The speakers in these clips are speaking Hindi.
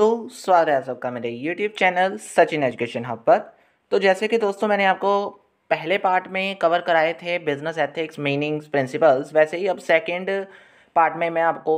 तो स्वागत है सबका मेरे YouTube channel Sachin education hub पर तो जैसे कि दोस्तों मैंने आपको पहले पार्ट में कवर कराए थे बिजनेस एथिक्स मीनिंग्स प्रिंसिपल्स वैसे ही अब सेकंड पार्ट में मैं आपको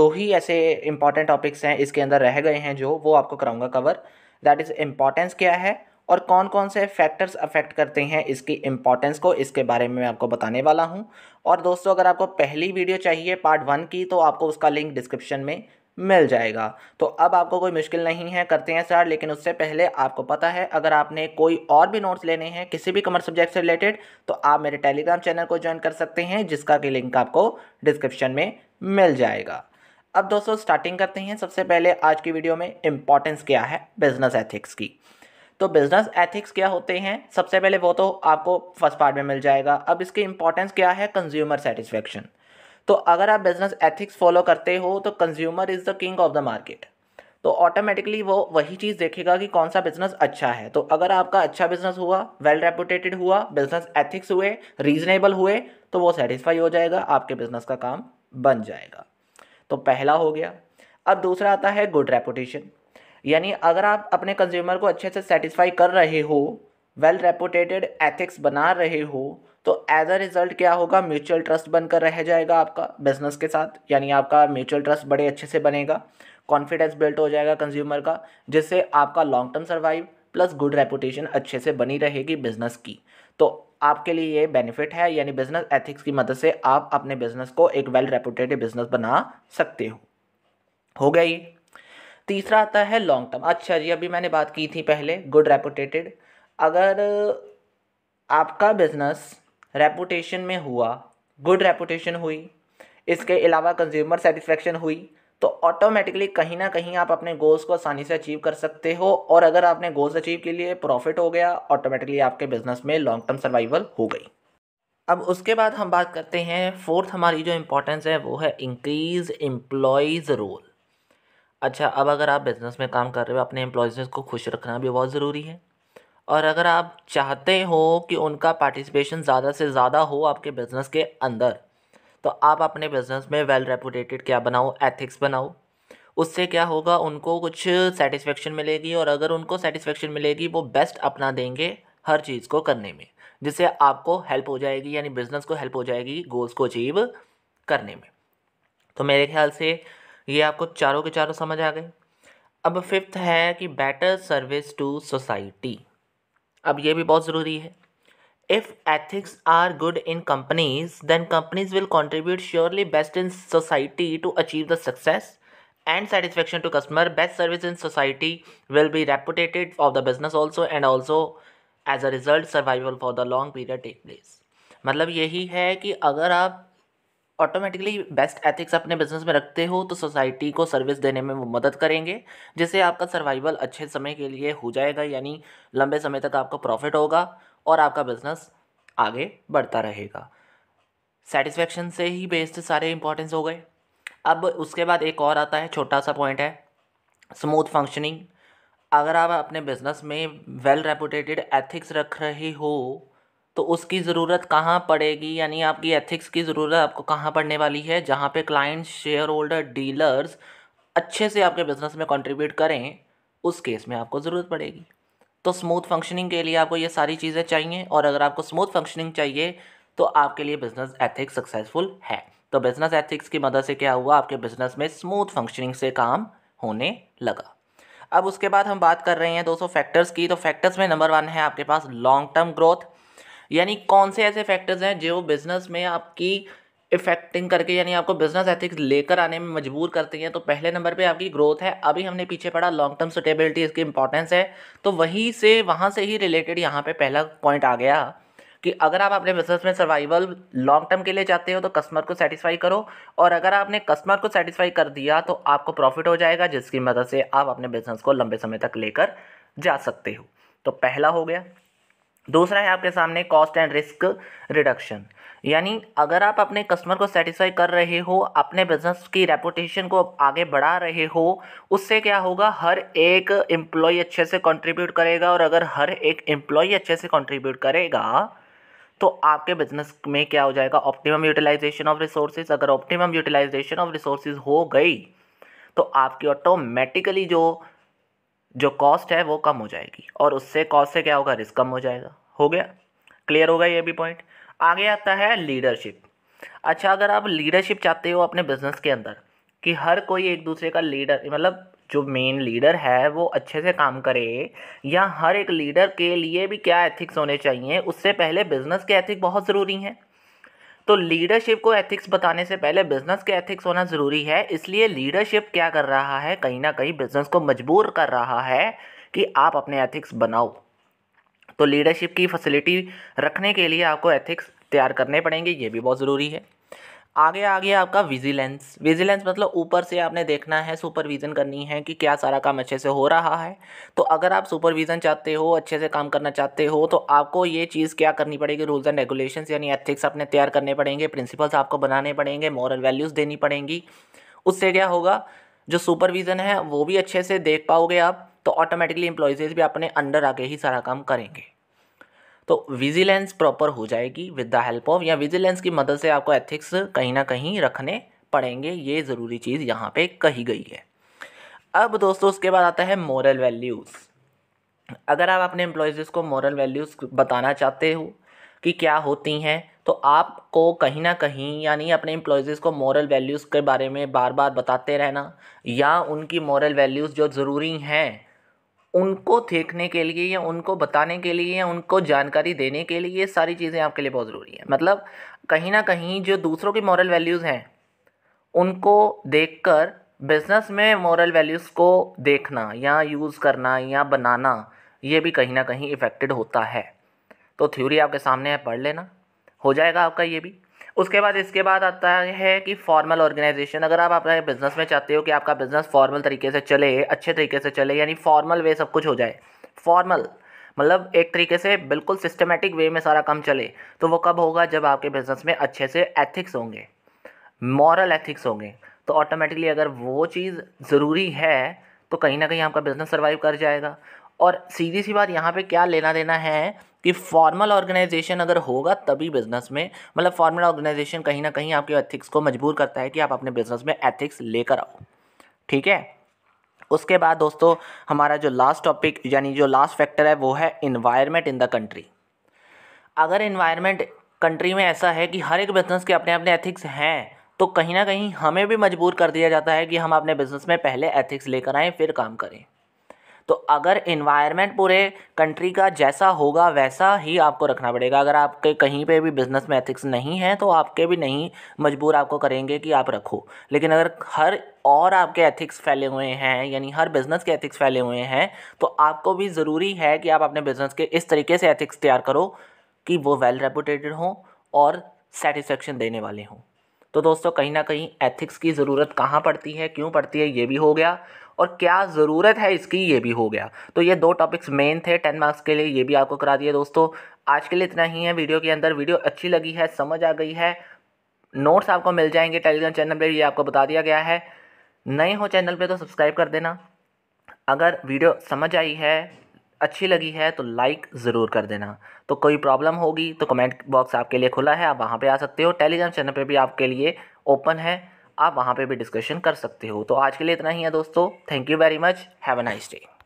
दो ही ऐसे इंपॉर्टेंट टॉपिक्स हैं इसके अंदर रह गए हैं जो वो आपको कराऊंगा कवर दैट इज़ इम्पॉर्टेंस क्या है और कौन कौन से फैक्टर्स अफेक्ट करते हैं इसकी इम्पॉर्टेंस को इसके बारे में मैं आपको बताने वाला हूँ और दोस्तों अगर आपको पहली वीडियो चाहिए पार्ट वन की तो आपको उसका लिंक डिस्क्रिप्शन में मिल जाएगा तो अब आपको कोई मुश्किल नहीं है करते हैं सर लेकिन उससे पहले आपको पता है अगर आपने कोई और भी नोट्स लेने हैं किसी भी कमर्स सब्जेक्ट से रिलेटेड तो आप मेरे टेलीग्राम चैनल को ज्वाइन कर सकते हैं जिसका कि लिंक आपको डिस्क्रिप्शन में मिल जाएगा अब दोस्तों स्टार्टिंग करते हैं सबसे पहले आज की वीडियो में इम्पॉर्टेंस क्या है बिज़नेस एथिक्स की तो बिज़नेस एथिक्स क्या होते हैं सबसे पहले वो तो आपको फर्स्ट पार्ट में मिल जाएगा अब इसकी इम्पॉर्टेंस क्या है कंज्यूमर सेटिस्फेक्शन तो अगर आप बिजनेस एथिक्स फॉलो करते हो तो consumer is the king of the market तो ऑटोमेटिकली वो वही चीज़ देखेगा कि कौन सा बिजनेस अच्छा है तो अगर आपका अच्छा बिजनेस हुआ वेल रेपुटेटेड हुआ बिजनेस एथिक्स हुए रीजनेबल हुए तो वो सेटिस्फाई हो जाएगा आपके बिजनेस का काम बन जाएगा तो पहला हो गया अब दूसरा आता है गुड रेपुटेशन यानी अगर आप अपने कंज्यूमर को अच्छे से सेटिस्फाई कर रहे हो वेल रेपुटेटेड एथिक्स बना रहे हो तो एज अ रिज़ल्ट क्या होगा म्यूचुअल ट्रस्ट बनकर रह जाएगा आपका बिजनेस के साथ यानी आपका म्यूचुअल ट्रस्ट बड़े अच्छे से बनेगा कॉन्फिडेंस बिल्ट हो जाएगा कंज्यूमर का जिससे आपका long term survive plus good reputation अच्छे से बनी रहेगी बिजनेस की तो आपके लिए ये बेनिफिट है यानी बिजनेस एथिक्स की मदद से आप अपने बिजनेस को एक वेल रेपुटेड बिजनेस बना सकते हो हो गया ये तीसरा आता है लॉन्ग टर्म अच्छा जी अभी मैंने बात की थी पहले गुड रेपुटेटेड अगर आपका बिज़नेस रेपुटेशन में हुआ गुड रेपुटेशन हुई इसके अलावा कंज्यूमर सेटिस्फेक्शन हुई तो ऑटोमेटिकली कहीं ना कहीं आप अपने गोल्स को आसानी से अचीव कर सकते हो और अगर आपने गोल्स अचीव के लिए प्रॉफिट हो गया ऑटोमेटिकली आपके बिजनेस में लॉन्ग टर्म सर्वाइवल हो गई अब उसके बाद हम बात करते हैं फोर्थ हमारी जो इम्पोर्टेंस है वो है इंक्रीज एम्प्लॉयज़ रोल अच्छा अब अगर आप बिज़नेस में काम कर रहे हो अपने एम्प्लॉयज़ को खुश रखना भी बहुत ज़रूरी है और अगर आप चाहते हो कि उनका पार्टिसिपेशन ज़्यादा से ज़्यादा हो आपके बिज़नेस के अंदर तो आप अपने बिज़नेस में वेल रेपूटेटेड क्या बनाओ एथिक्स बनाओ उससे क्या होगा उनको कुछ सेटिस्फेक्शन मिलेगी और अगर उनको सेटिस्फेक्शन मिलेगी वो बेस्ट अपना देंगे हर चीज़ को करने में जिससे आपको हेल्प हो जाएगी यानी बिज़नेस को हेल्प हो जाएगी गोल्स को अचीव करने में तो मेरे ख्याल से ये आपको चारों के चारों समझ आ गए अब फिफ्थ है कि बेटर सर्विस टू सोसाइटी अब ये भी बहुत ज़रूरी है if ethics are good in companies then companies will contribute surely best in society to achieve the success and satisfaction to customer best service in society will be reputed of the business also and also as a result survival for the long period take place मतलब यही है कि अगर आप ऑटोमेटिकली बेस्ट एथिक्स अपने बिजनेस में रखते हो तो सोसाइटी को सर्विस देने में वो मदद करेंगे जिससे आपका सर्वाइवल अच्छे समय के लिए हो जाएगा यानी लंबे समय तक आपका प्रॉफिट होगा और आपका बिजनेस आगे बढ़ता रहेगा सेटिस्फेक्शन से ही बेस्ड सारे इंपॉर्टेंस हो गए अब उसके बाद एक और आता है छोटा सा पॉइंट है स्मूथ फंक्शनिंग अगर आप अपने बिजनेस में वेल रेपुटेटेड एथिक्स रख रहे हो तो उसकी ज़रूरत कहाँ पड़ेगी यानी आपकी एथिक्स की ज़रूरत आपको कहाँ पड़ने वाली है जहाँ पे क्लाइंट शेयर होल्डर डीलर्स अच्छे से आपके बिज़नेस में कंट्रीब्यूट करें उस केस में आपको ज़रूरत पड़ेगी तो स्मूथ फंक्शनिंग के लिए आपको ये सारी चीज़ें चाहिए और अगर आपको स्मूथ फंक्शनिंग चाहिए तो आपके लिए बिज़नेस एथिक्स सक्सेसफुल है तो बिज़नेस एथिक्स की मदद से क्या हुआ आपके बिज़नेस में स्मूथ फंक्शनिंग से काम होने लगा अब उसके बाद हम बात कर रहे हैं दोस्तों फैक्टर्स की तो फैक्टर्स में नंबर वन है आपके पास लॉन्ग टर्म ग्रोथ यानी कौन से ऐसे फैक्टर्स हैं जो बिज़नेस में आपकी इफेक्टिंग करके यानी आपको बिजनेस एथिक्स लेकर आने में मजबूर करते हैं तो पहले नंबर पे आपकी ग्रोथ है अभी हमने पीछे पढ़ा लॉन्ग टर्म सुटेबिलिटी इसकी इंपॉर्टेंस है तो वहीं से वहाँ से ही रिलेटेड यहाँ पे पहला पॉइंट आ गया कि अगर आप अपने बिजनेस में सर्वाइवल लॉन्ग टर्म के लिए चाहते हो तो कस्टमर को सेटिस्फाई करो और अगर आपने कस्टमर को सेटिस्फाई कर दिया तो आपको प्रॉफिट हो जाएगा जिसकी मदद से आप अपने बिजनेस को लंबे समय तक लेकर जा सकते हो तो पहला हो गया दूसरा है आपके सामने कॉस्ट एंड रिस्क रिडक्शन यानी अगर आप अपने कस्टमर को सेटिस्फाई कर रहे हो अपने बिजनेस की रेपुटेशन को आगे बढ़ा रहे हो उससे क्या होगा हर एक एम्प्लॉय अच्छे से कंट्रीब्यूट करेगा और अगर हर एक एम्प्लॉय अच्छे से कंट्रीब्यूट करेगा तो आपके बिजनेस में क्या हो जाएगा ऑप्टिमम यूटिलाइजेशन ऑफ रिसोर्सेज अगर ऑप्टिमम यूटिलाइजेशन ऑफ रिसोर्सेज हो गई तो आपकी ऑटोमेटिकली जो जो कॉस्ट है वो कम हो जाएगी और उससे कॉस्ट से क्या होगा रिस्क कम हो जाएगा हो गया क्लियर होगा ये भी पॉइंट आगे आता है लीडरशिप अच्छा अगर आप लीडरशिप चाहते हो अपने बिजनेस के अंदर कि हर कोई एक दूसरे का लीडर मतलब जो मेन लीडर है वो अच्छे से काम करे या हर एक लीडर के लिए भी क्या एथिक्स होने चाहिए उससे पहले बिजनेस के एथिक बहुत ज़रूरी हैं तो लीडरशिप को एथिक्स बताने से पहले बिजनेस के एथिक्स होना ज़रूरी है इसलिए लीडरशिप क्या कर रहा है कहीं ना कहीं बिजनेस को मजबूर कर रहा है कि आप अपने एथिक्स बनाओ तो लीडरशिप की फैसिलिटी रखने के लिए आपको एथिक्स तैयार करने पड़ेंगे ये भी बहुत ज़रूरी है आगे आ गया आपका विजिलेंस विजिलेंस मतलब ऊपर से आपने देखना है सुपरविज़न करनी है कि क्या सारा काम अच्छे से हो रहा है तो अगर आप सुपरविज़न चाहते हो अच्छे से काम करना चाहते हो तो आपको ये चीज़ क्या करनी पड़ेगी रूल्स एंड रेगुलेशन यानी एथिक्स अपने तैयार करने पड़ेंगे प्रिंसिपल्स आपको बनाने पड़ेंगे मॉरल वैल्यूज़ देनी पड़ेंगी उससे क्या होगा जो सुपरविज़न है वो भी अच्छे से देख पाओगे आप तो ऑटोमेटिकली एम्प्लॉयज़ भी अपने अंडर आके ही सारा काम करेंगे तो विजिलेंस प्रॉपर हो जाएगी विद द हेल्प ऑफ या विजिलेंस की मदद से आपको एथिक्स कहीं ना कहीं रखने पड़ेंगे ये ज़रूरी चीज़ यहाँ पे कही गई है अब दोस्तों उसके बाद आता है मॉरल वैल्यूज़ अगर आप अपने एम्प्लॉयज़ को मॉरल वैल्यूज़ बताना चाहते हो कि क्या होती हैं तो आपको कहीं ना कहीं यानी अपने एम्प्लॉयज़ को मॉरल वैल्यूज़ के बारे में बार बार बताते रहना या उनकी मॉरल वैल्यूज़ जो ज़रूरी हैं उनको देखने के लिए या उनको बताने के लिए या उनको जानकारी देने के लिए ये सारी चीज़ें आपके लिए बहुत ज़रूरी है मतलब कहीं ना कहीं जो दूसरों की मॉरल वैल्यूज़ हैं उनको देखकर बिज़नेस में मॉरल वैल्यूज़ को देखना या यूज़ करना या बनाना ये भी कहीं ना कहीं इफ़ेक्टेड होता है तो थ्योरी आपके सामने है पढ़ लेना हो जाएगा आपका ये भी उसके बाद इसके बाद आता है कि फॉर्मल ऑर्गेनाइजेशन अगर आप अपने बिज़नेस में चाहते हो कि आपका बिज़नेस फॉर्मल तरीके से चले अच्छे तरीके से चले यानी फॉर्मल वे सब कुछ हो जाए फॉर्मल मतलब एक तरीके से बिल्कुल सिस्टमेटिक वे में सारा काम चले तो वो कब होगा जब आपके बिज़नेस में अच्छे से एथिक्स होंगे मॉरल एथिक्स होंगे तो ऑटोमेटिकली अगर वो चीज़ ज़रूरी है तो कहीं ना कहीं आपका बिज़नेस सर्वाइव कर जाएगा और सीधी सी बात यहाँ पे क्या लेना देना है कि फॉर्मल ऑर्गेनाइजेशन अगर होगा तभी बिजनेस में मतलब फॉर्मल ऑर्गेनाइजेशन कहीं ना कहीं आपके एथिक्स को मजबूर करता है कि आप अपने बिजनेस में एथिक्स लेकर आओ ठीक है उसके बाद दोस्तों हमारा जो लास्ट टॉपिक यानी जो लास्ट फैक्टर है वो है इन्वायरमेंट इन द कंट्री अगर इन्वायरमेंट कंट्री में ऐसा है कि हर एक बिज़नेस के अपने अपने एथिक्स हैं तो कहीं ना कहीं हमें भी मजबूर कर दिया जाता है कि हम अपने बिज़नेस में पहले एथिक्स लेकर आएँ फिर काम करें तो अगर इन्वायरमेंट पूरे कंट्री का जैसा होगा वैसा ही आपको रखना पड़ेगा अगर आपके कहीं पे भी बिज़नेस में एथिक्स नहीं है तो आपके भी नहीं मजबूर आपको करेंगे कि आप रखो लेकिन अगर हर और आपके एथिक्स फैले हुए हैं यानी हर बिज़नेस के एथिक्स फैले हुए हैं तो आपको भी ज़रूरी है कि आप अपने बिज़नेस के इस तरीके से एथिक्स तैयार करो कि वो वेल रेपूटेटेड हों और सेटिस्फेक्शन देने वाले हों तो दोस्तों कहीं ना कहीं एथिक्स की ज़रूरत कहाँ पड़ती है क्यों पड़ती है ये भी हो गया और क्या ज़रूरत है इसकी ये भी हो गया तो ये दो टॉपिक्स मेन थे टेन मार्क्स के लिए ये भी आपको करा दिया दोस्तों आज के लिए इतना ही है वीडियो के अंदर वीडियो अच्छी लगी है समझ आ गई है नोट्स आपको मिल जाएंगे टेलीग्राम चैनल पर ये आपको बता दिया गया है नए हो चैनल पर तो सब्सक्राइब कर देना अगर वीडियो समझ आई है अच्छी लगी है तो लाइक ज़रूर कर देना तो कोई प्रॉब्लम होगी तो कमेंट बॉक्स आपके लिए खुला है आप वहाँ पे आ सकते हो टेलीग्राम चैनल पे भी आपके लिए ओपन है आप वहाँ पर भी डिस्कशन कर सकते हो तो आज के लिए इतना ही है दोस्तों thank you very much have a nice day